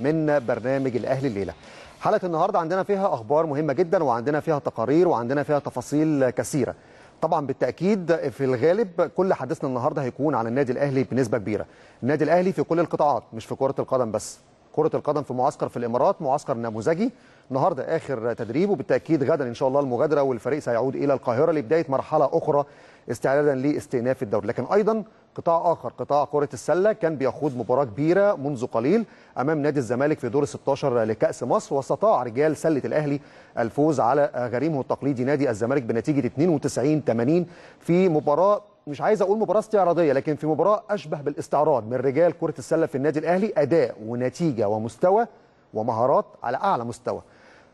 من برنامج الأهلي الليلة حلقة النهاردة عندنا فيها أخبار مهمة جدا وعندنا فيها تقارير وعندنا فيها تفاصيل كثيرة طبعا بالتاكيد في الغالب كل حديثنا النهارده هيكون عن النادي الاهلي بنسبه كبيره النادي الاهلي في كل القطاعات مش في كره القدم بس كره القدم في معسكر في الامارات معسكر نموذجي النهارده اخر تدريب وبالتاكيد غدا ان شاء الله المغادره والفريق سيعود الى القاهره لبدايه مرحله اخرى استعدادا لاستئناف الدوري لكن ايضا قطاع آخر قطاع كرة السلة كان بيخوض مباراة كبيرة منذ قليل أمام نادي الزمالك في دور 16 لكأس مصر واستطاع رجال سلة الأهلي الفوز على غريمه التقليدي نادي الزمالك بنتيجة 92 80 في مباراة مش عايز اقول مباراه استعراضيه لكن في مباراه اشبه بالاستعراض من رجال كره السله في النادي الاهلي اداء ونتيجه ومستوى ومهارات على اعلى مستوى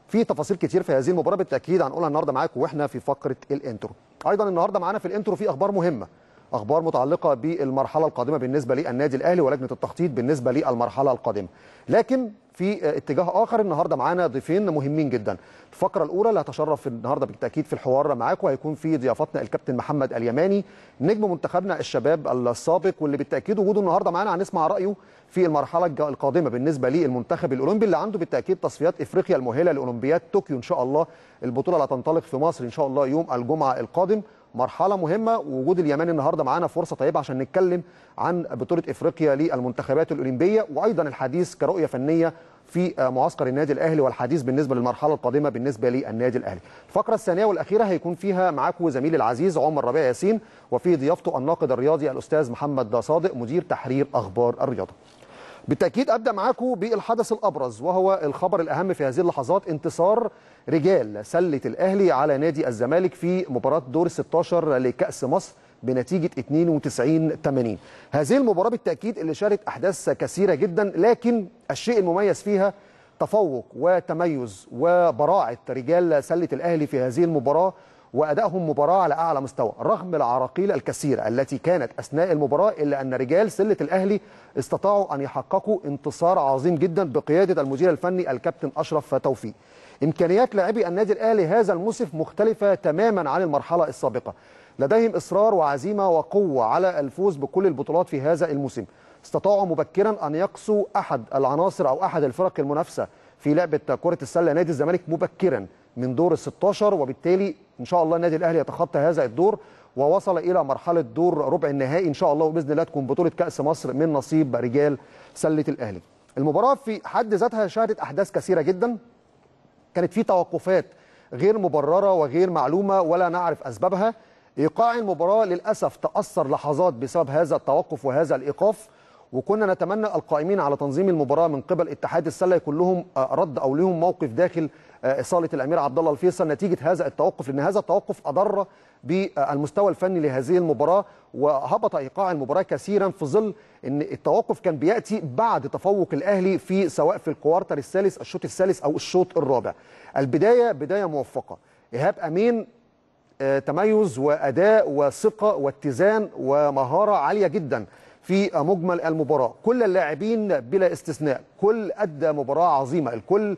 في تفاصيل كتير في هذه المباراه بالتاكيد هنقولها النهارده معاكم واحنا في فقره الانترو ايضا النهارده معانا في الانترو في اخبار مهمه اخبار متعلقه بالمرحله القادمه بالنسبه للنادي الاهلي ولجنه التخطيط بالنسبه للمرحله القادمه لكن في اتجاه اخر النهارده معانا ضيفين مهمين جدا الفقره الاولى اللي هتشرف النهارده بالتاكيد في الحوار معاكم هيكون في ضيافتنا الكابتن محمد اليماني نجم منتخبنا الشباب السابق واللي بالتاكيد وجوده النهارده معانا هنسمع رايه في المرحله القادمه بالنسبه للمنتخب الاولمبي اللي عنده بالتاكيد تصفيات افريقيا المؤهله لاولمبياد طوكيو ان شاء الله البطوله اللي هتنطلق في مصر ان شاء الله يوم الجمعه القادم مرحله مهمه ووجود اليمن النهارده معانا فرصه طيبه عشان نتكلم عن بطوله افريقيا للمنتخبات الاولمبيه وايضا الحديث كرؤيه فنيه في آه، معسكر النادي الاهلي والحديث بالنسبه للمرحله القادمه بالنسبه للنادي الاهلي. الفقره الثانيه والاخيره هيكون فيها معاكم زميلي العزيز عمر ربيع ياسين وفي ضيافته الناقد الرياضي الاستاذ محمد صادق مدير تحرير اخبار الرياضه. بالتأكيد أبدأ معاكم بالحدث الأبرز وهو الخبر الأهم في هذه اللحظات انتصار رجال سلة الأهلي على نادي الزمالك في مباراة دور 16 لكأس مصر بنتيجة 92-80 هذه المباراة بالتأكيد اللي شارت أحداث كثيرة جدا لكن الشيء المميز فيها تفوق وتميز وبراعة رجال سلة الأهلي في هذه المباراة وأدائهم مباراة على أعلى مستوى رغم العراقيل الكثيرة التي كانت أثناء المباراة إلا أن رجال سلة الأهلي استطاعوا أن يحققوا انتصار عظيم جدا بقيادة المدير الفني الكابتن أشرف توفيق إمكانيات لاعبي النادي الأهلي هذا الموسم مختلفة تماما عن المرحلة السابقة لديهم إصرار وعزيمة وقوة على الفوز بكل البطولات في هذا الموسم استطاعوا مبكرا أن يقصوا أحد العناصر أو أحد الفرق المنافسة في لعبة كرة السلة نادي الزمالك مبكرا من دور ال 16 وبالتالي ان شاء الله النادي الاهلي يتخطى هذا الدور ووصل الى مرحله دور ربع النهائي ان شاء الله وباذن الله تكون بطوله كاس مصر من نصيب رجال سله الاهلي المباراه في حد ذاتها شهدت احداث كثيره جدا كانت في توقفات غير مبرره وغير معلومه ولا نعرف اسبابها ايقاع المباراه للاسف تاثر لحظات بسبب هذا التوقف وهذا الايقاف وكنا نتمنى القائمين على تنظيم المباراه من قبل اتحاد السله يكون لهم آه، رد او لهم موقف داخل اصاله آه، الامير عبد الله الفيصل نتيجه هذا التوقف لان هذا التوقف اضر بالمستوى الفني لهذه المباراه وهبط ايقاع المباراه كثيرا في ظل ان التوقف كان بياتي بعد تفوق الاهلي في سواء في الكوارتر الثالث الشوط الثالث او الشوط الرابع البدايه بدايه موفقه ايهاب امين آه، تميز واداء وثقه واتزان ومهاره عاليه جدا في مجمل المباراه كل اللاعبين بلا استثناء كل ادى مباراه عظيمه الكل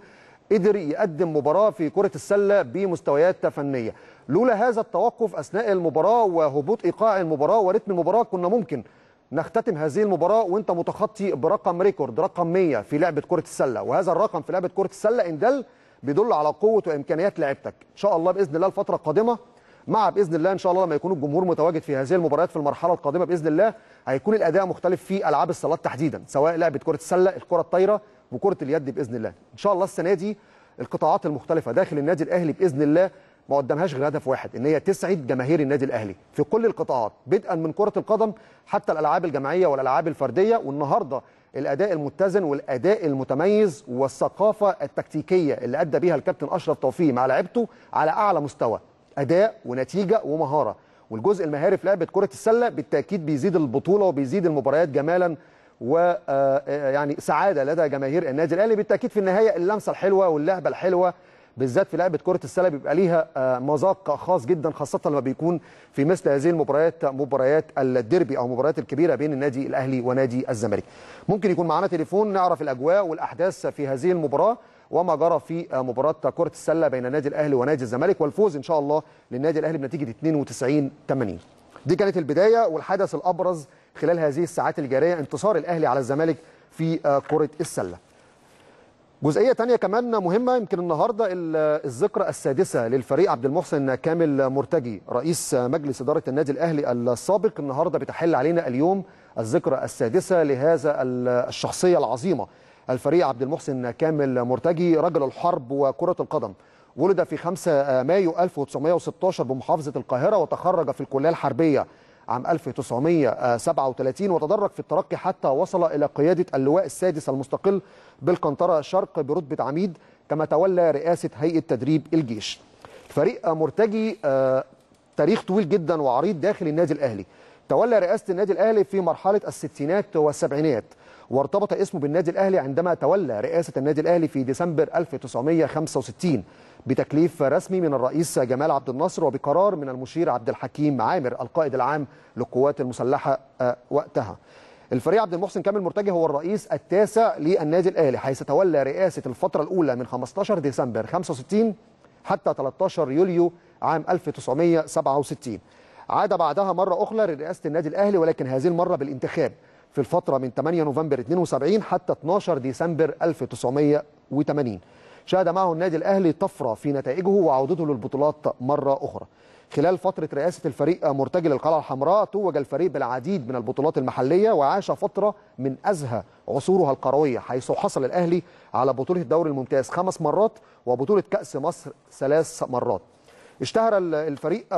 قدر يقدم مباراة في كرة السلة بمستويات فنية لولا هذا التوقف أثناء المباراة وهبوط إيقاع المباراة ورتم المباراة كنا ممكن نختتم هذه المباراة وانت متخطي برقم ريكورد رقم 100 في لعبة كرة السلة وهذا الرقم في لعبة كرة السلة إن دل بيدل على قوة وإمكانيات لعبتك إن شاء الله بإذن الله الفترة القادمة مع باذن الله ان شاء الله لما يكون الجمهور متواجد في هذه المباريات في المرحله القادمه باذن الله هيكون الاداء مختلف في العاب الصالات تحديدا سواء لعبه كره السله الكره الطايره وكره اليد باذن الله ان شاء الله السنه دي القطاعات المختلفه داخل النادي الاهلي باذن الله ما قدامهاش غير هدف واحد ان هي تسعد جماهير النادي الاهلي في كل القطاعات بدءا من كره القدم حتى الالعاب الجماعيه والالعاب الفرديه والنهارده الاداء المتزن والاداء المتميز والثقافه التكتيكيه اللي ادى بيها الكابتن اشرف توفيق مع لعيبته على اعلى مستوى اداء ونتيجه ومهاره والجزء المهاري في لعبه كره السله بالتاكيد بيزيد البطوله وبيزيد المباريات جمالا ويعني آه، آه، سعاده لدى جماهير النادي الاهلي بالتاكيد في النهايه اللمسه الحلوه واللعبه الحلوه بالذات في لعبه كره السله بيبقى ليها آه، مذاق خاص جدا خاصه لما بيكون في مثل هذه المباريات مباريات الديربي او المباريات الكبيره بين النادي الاهلي ونادي الزمالك ممكن يكون معانا تليفون نعرف الاجواء والاحداث في هذه المباراه وما جرى في مباراه كره السله بين النادي الاهلي ونادي الزمالك والفوز ان شاء الله للنادي الاهلي بنتيجه 92 80 دي كانت البدايه والحدث الابرز خلال هذه الساعات الجارية انتصار الأهلي على الزمالك في آه، كرة السلة جزئيه تانية كمان مهمه يمكن النهارده آه، الذكرى السادسه للفريق عبد المحسن كامل مرتجي رئيس آه، مجلس اداره النادي الاهلي السابق النهارده بتحل علينا اليوم الذكرى السادسه لهذا الشخصيه العظيمه الفريق عبد المحسن كامل مرتجي رجل الحرب وكره القدم ولد في 5 مايو 1916 بمحافظه القاهره وتخرج في الكليه الحربيه عام 1937 وتدرج في الترقي حتى وصل إلى قيادة اللواء السادس المستقل بالقنطرة شرق برتبة عميد كما تولى رئاسة هيئة تدريب الجيش فريق مرتجي آه، تاريخ طويل جدا وعريض داخل النادي الأهلي تولى رئاسة النادي الأهلي في مرحلة الستينات والسبعينات وارتبط اسمه بالنادي الأهلي عندما تولى رئاسة النادي الأهلي في ديسمبر 1965 بتكليف رسمي من الرئيس جمال عبد الناصر وبقرار من المشير عبد الحكيم عامر القائد العام للقوات المسلحة آه، وقتها الفريق عبد المحسن كامل مرتجي هو الرئيس التاسع للنادي الأهلي حيث تولى رئاسة الفترة الأولى من 15 ديسمبر 65 حتى 13 يوليو عام 1967 عاد بعدها مرة أخرى لرئاسة النادي الأهلي ولكن هذه المرة بالانتخاب في الفترة من 8 نوفمبر 72 حتى 12 ديسمبر 1980 شهد معه النادي الأهلي طفرة في نتائجه وعودته للبطولات مرة أخرى خلال فترة رئاسة الفريق مرتجل القلعة الحمراء توج الفريق بالعديد من البطولات المحلية وعاش فترة من أزهى عصورها القروية حيث حصل الأهلي على بطولة الدوري الممتاز خمس مرات وبطولة كأس مصر ثلاث مرات اشتهر الفريق